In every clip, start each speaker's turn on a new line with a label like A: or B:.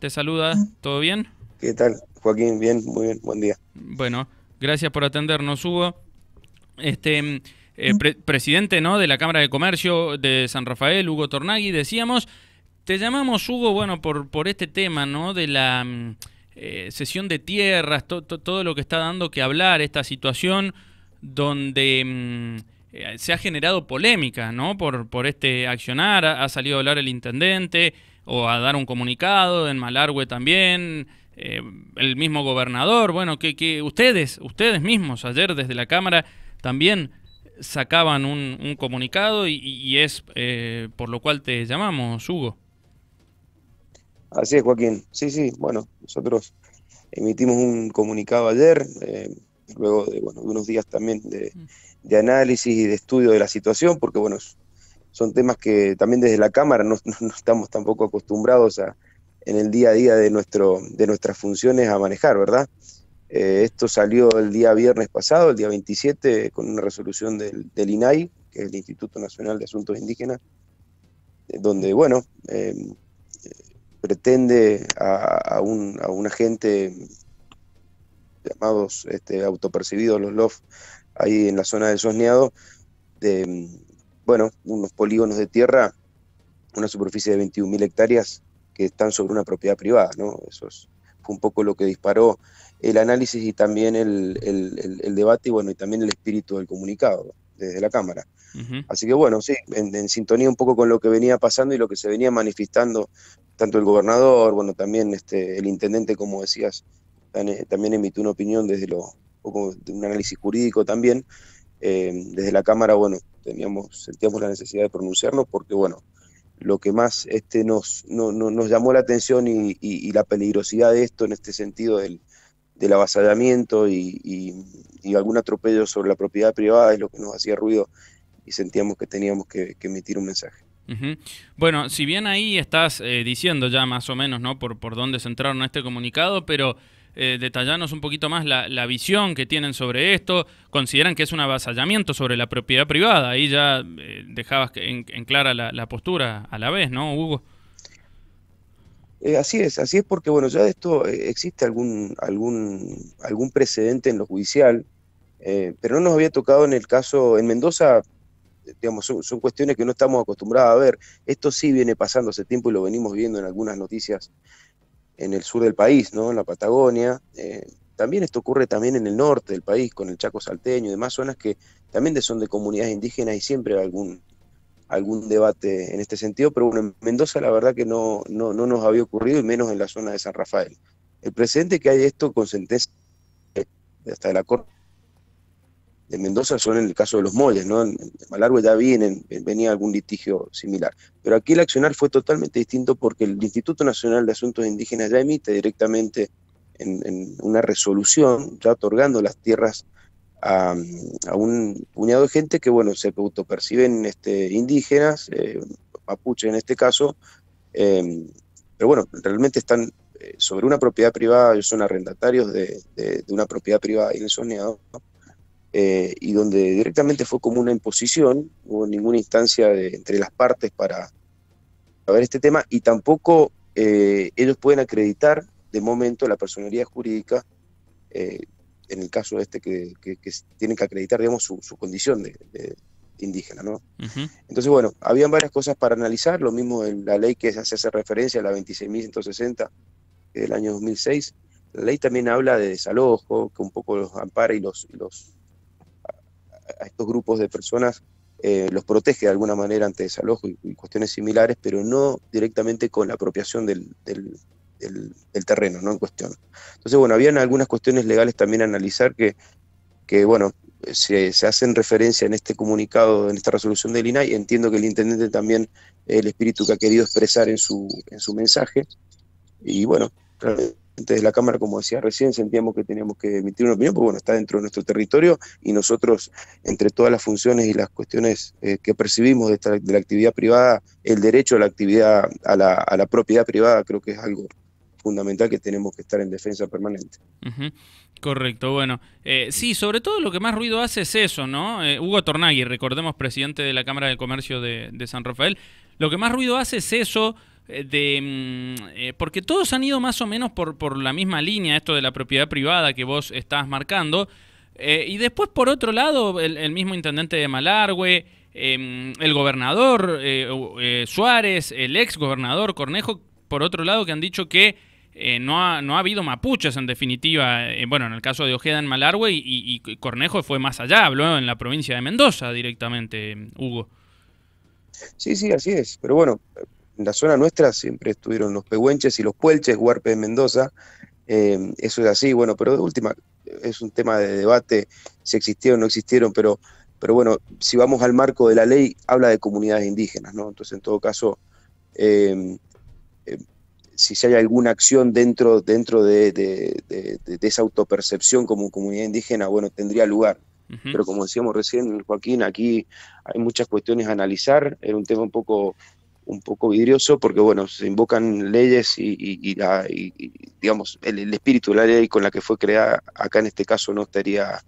A: te saluda, ¿todo bien?
B: ¿Qué tal, Joaquín? Bien, muy bien, buen día.
A: Bueno, gracias por atendernos, Hugo. Este, eh, presidente ¿no? de la Cámara de Comercio de San Rafael, Hugo Tornagui, decíamos, te llamamos, Hugo, bueno, por, por este tema, ¿no? De la sesión mm, eh, de tierras, todo lo que está dando que hablar, esta situación donde... Mm, eh, se ha generado polémica, ¿no? Por, por este accionar, ha salido a hablar el intendente, o a dar un comunicado, en Malargüe también, eh, el mismo gobernador, bueno, que, que, ustedes, ustedes mismos ayer desde la Cámara también sacaban un, comunicado y, es eh, por lo cual te llamamos, Hugo. Así
B: es, Joaquín. Sí, sí, bueno, nosotros emitimos un comunicado ayer, eh, luego de, bueno, unos días también mm. de, análisis y de estudio de la situación, porque bueno, son temas que también desde la Cámara no, estamos tampoco acostumbrados a, en el día a día de, nuestro, de nuestras funciones a manejar, ¿verdad? Eh, esto salió el día viernes pasado, el día 27, con una resolución del, INAI, que es el Instituto Nacional de Asuntos Indígenas, eh, donde, bueno, em, pretende a, un, agente llamados este, autopercibidos los LOF ahí en la zona del Sosneado, de, bueno, unos polígonos de tierra, una superficie de 21.000 hectáreas que están sobre una propiedad privada, ¿no? Eso es, fue un poco lo que disparó el análisis y también el, debate y bueno, y también el espíritu del comunicado desde la Cámara. Así que bueno, sí, en, sintonía un poco con lo que venía pasando y lo que se venía manifestando tanto el gobernador, bueno, también este, el intendente, como decías, también emitió una opinión desde lo, de un análisis jurídico también, eh, desde la Cámara, bueno, teníamos, sentíamos la necesidad de pronunciarnos porque, bueno, lo que más este, nos, no, nos llamó la atención y, la peligrosidad de esto en este sentido del, del avasallamiento y, algún atropello sobre la propiedad privada es lo que nos hacía ruido y sentíamos que teníamos que, emitir un mensaje.
A: Bueno, si bien ahí estás eh, diciendo ya más o menos, ¿no? Por, por dónde centraron este comunicado, pero eh, detallarnos un poquito más la, visión que tienen sobre esto. Consideran que es un avasallamiento sobre la propiedad privada. Ahí ya eh, dejabas en, clara la, postura a la vez, ¿no, Hugo?
B: Eh, así es, así es porque, bueno, ya de esto existe algún, algún, algún precedente en lo judicial, pero no nos había tocado en el caso, en Mendoza, digamos, son, son, cuestiones que no estamos acostumbrados a ver. Esto sí viene pasando hace tiempo y lo venimos viendo en algunas noticias en el sur del país, ¿no? en la Patagonia. Eh, también esto ocurre también en el norte del país, con el Chaco Salteño y demás zonas que también son de comunidades indígenas y siempre algún, algún debate en este sentido, pero bueno, en Mendoza la verdad que no, no, nos había ocurrido, y menos en la zona de San Rafael. El presente que hay esto con sentencia hasta de la Corte de Mendoza son en el caso de los molles, ¿no? En, Malargue ya venía algún litigio similar. Pero aquí el accionar fue totalmente distinto porque el Instituto Nacional de Asuntos Indígenas ya emite directamente en, una resolución, ya otorgando las tierras a, un puñado de gente que, bueno, se autoperciben este, indígenas, eh, mapuche en este caso, em, pero bueno, realmente están eh, sobre una propiedad privada, ellos son arrendatarios de, una propiedad privada y en el soñado, eh, y donde directamente fue como una imposición, no hubo ninguna instancia entre las partes para, saber ver este tema y tampoco eh, ellos pueden acreditar de momento la personería jurídica, eh, en el caso este que, tienen que acreditar, digamos, su, condición de, indígena, ¿no? Entonces, bueno, habían varias cosas para analizar, lo mismo en la ley que se hace referencia, a la 26.160 del año 2006, la ley también habla de desalojo, que un poco los ampara y los a estos grupos de personas eh, los protege de alguna manera ante desalojo y, cuestiones similares, pero no directamente con la apropiación del, del, terreno ¿no? en cuestión. Entonces, bueno, habían algunas cuestiones legales también a analizar que, que bueno, se, se, hacen referencia en este comunicado, en esta resolución del INAI. Entiendo que el intendente también el espíritu que ha querido expresar en su, en su mensaje. Y bueno, desde la Cámara, como decía recién, sentíamos que teníamos que emitir una opinión, porque bueno, está dentro de nuestro territorio y nosotros, entre todas las funciones y las cuestiones eh, que percibimos de, la actividad privada, el derecho a la actividad, a la, propiedad privada, creo que es algo fundamental que tenemos que estar en defensa permanente.
A: Correcto, bueno. Eh, sí, sobre todo lo que más ruido hace es eso, ¿no? Eh, Hugo Tornagui, recordemos, presidente de la Cámara de Comercio de, de San Rafael, lo que más ruido hace es eso eh, de mm, eh, porque todos han ido más o menos por, por, la misma línea, esto de la propiedad privada que vos estás marcando. Eh, y después, por otro lado, el, mismo intendente de Malargüe, em, el gobernador Suárez, el ex gobernador Cornejo, por otro lado, que han dicho que no ha, habido mapuches en definitiva. bueno, en el caso de Ojeda en Malargüe y, y Cornejo fue más allá, habló en la provincia de Mendoza directamente, Hugo.
B: Sí, sí, así es. Pero bueno, en la zona nuestra siempre estuvieron los pehuenches y los puelches, Huarpe de Mendoza, eh, eso es así, bueno, pero de última, es un tema de debate si existieron o no existieron, pero, pero bueno, si vamos al marco de la ley, habla de comunidades indígenas, ¿no? Entonces, en todo caso, eh, eh, si si hay alguna acción dentro, dentro de, esa autopercepción como comunidad indígena, bueno, tendría lugar. Pero como decíamos recién, Joaquín, aquí hay muchas cuestiones a analizar, era un tema un poco un poco vidrioso, porque bueno, se invocan leyes y, y, digamos, el, espíritu de la ley con la que fue creada, acá en este caso no estaría,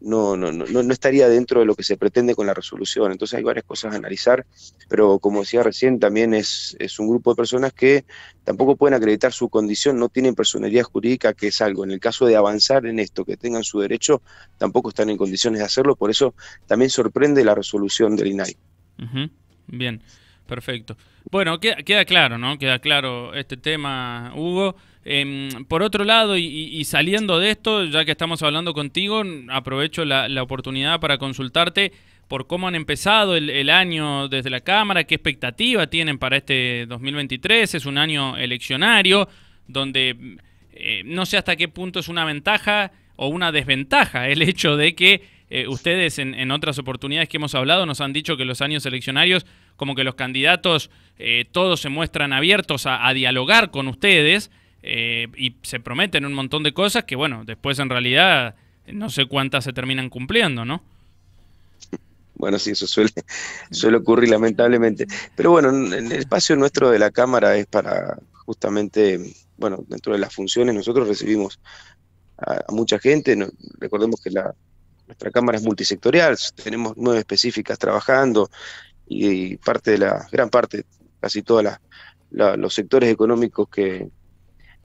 B: no, no, no, no estaría dentro de lo que se pretende con la resolución. Entonces hay varias cosas a analizar, pero como decía recién, también es, es un grupo de personas que tampoco pueden acreditar su condición, no tienen personalidad jurídica, que es algo. En el caso de avanzar en esto, que tengan su derecho, tampoco están en condiciones de hacerlo, por eso también sorprende la resolución del INAI.
A: Bien. Perfecto. Bueno, queda, queda, claro, ¿no? Queda claro este tema, Hugo. Em, por otro lado, y, saliendo de esto, ya que estamos hablando contigo, aprovecho la, oportunidad para consultarte por cómo han empezado el, año desde la Cámara, qué expectativa tienen para este 2023. Es un año eleccionario donde eh, no sé hasta qué punto es una ventaja o una desventaja el hecho de que eh, ustedes en, en otras oportunidades que hemos hablado nos han dicho que los años eleccionarios como que los candidatos eh, todos se muestran abiertos a, dialogar con ustedes eh, y se prometen un montón de cosas que, bueno, después en realidad no sé cuántas se terminan cumpliendo, ¿no?
B: Bueno, sí, eso suele, suele ocurrir lamentablemente. Pero bueno, el espacio nuestro de la Cámara es para justamente, bueno, dentro de las funciones nosotros recibimos a, mucha gente, recordemos que la, nuestra Cámara es multisectorial, tenemos nueve específicas trabajando, y parte de la gran parte, casi todos los sectores económicos que,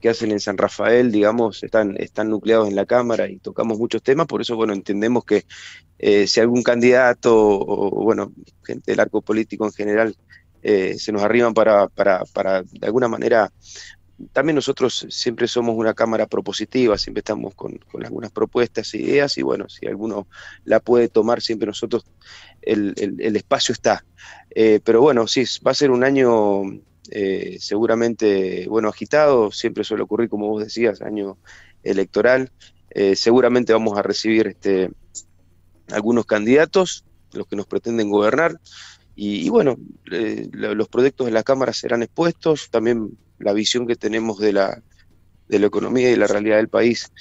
B: hacen en San Rafael, digamos, están, están nucleados en la Cámara y tocamos muchos temas, por eso, bueno, entendemos que eh, si algún candidato o, bueno, gente del arco político en general eh, se nos arriban para, para, para, de alguna manera, también nosotros siempre somos una Cámara propositiva, siempre estamos con, algunas propuestas, e ideas y, bueno, si alguno la puede tomar, siempre nosotros el, espacio está. Eh, pero bueno, sí, va a ser un año eh, seguramente, bueno, agitado, siempre suele ocurrir, como vos decías, año electoral. Eh, seguramente vamos a recibir este, algunos candidatos, los que nos pretenden gobernar. Y, bueno, los proyectos de la Cámara serán expuestos, también la visión que tenemos de la, de la economía y la realidad del país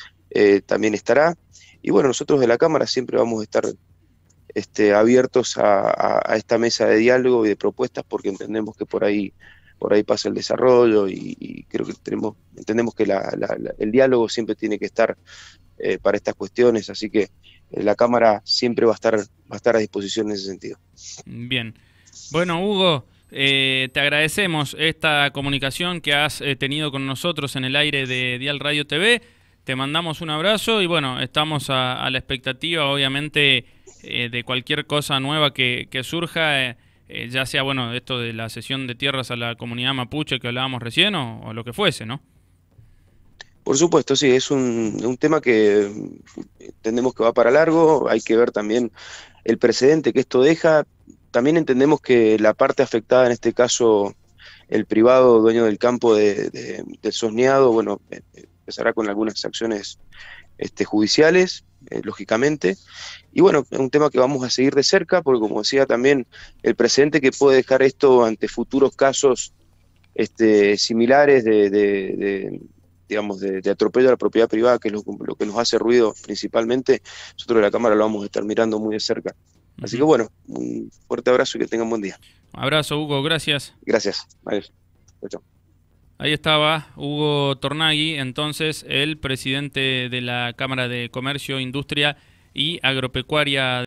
B: también estará. Y bueno, nosotros de la Cámara siempre vamos a estar este, abiertos a, esta mesa de diálogo y de propuestas porque entendemos que por ahí por ahí pasa el desarrollo y, creo que tenemos entendemos que el diálogo siempre tiene que estar eh, para estas cuestiones así que eh, la cámara siempre va a estar va a estar a disposición en ese sentido
A: bien bueno Hugo eh, te agradecemos esta comunicación que has tenido con nosotros en el aire de Dial Radio TV. Te mandamos un abrazo y bueno, estamos a, a la expectativa, obviamente, eh, de cualquier cosa nueva que, surja, eh, eh, ya sea, bueno, esto de la cesión de tierras a la comunidad mapuche que hablábamos recién o, lo que fuese, ¿no?
B: Por supuesto, sí, es un, tema que entendemos que va para largo, hay que ver también el precedente que esto deja, también entendemos que la parte afectada, en este caso el privado dueño del campo del Sosneado, bueno, empezará con algunas acciones este, judiciales, eh, lógicamente. Y bueno, es un tema que vamos a seguir de cerca, porque como decía también el presente que puede dejar esto ante futuros casos este, similares de, digamos, de, atropello a la propiedad privada, que es lo, que nos hace ruido principalmente, nosotros de la Cámara lo vamos a estar mirando muy de cerca. Así que bueno, un fuerte abrazo y que tengan buen día.
A: abrazo, Hugo, gracias.
B: Gracias. Adiós.
A: Ahí estaba Hugo Tornagui, entonces el presidente de la Cámara de Comercio, Industria y Agropecuaria.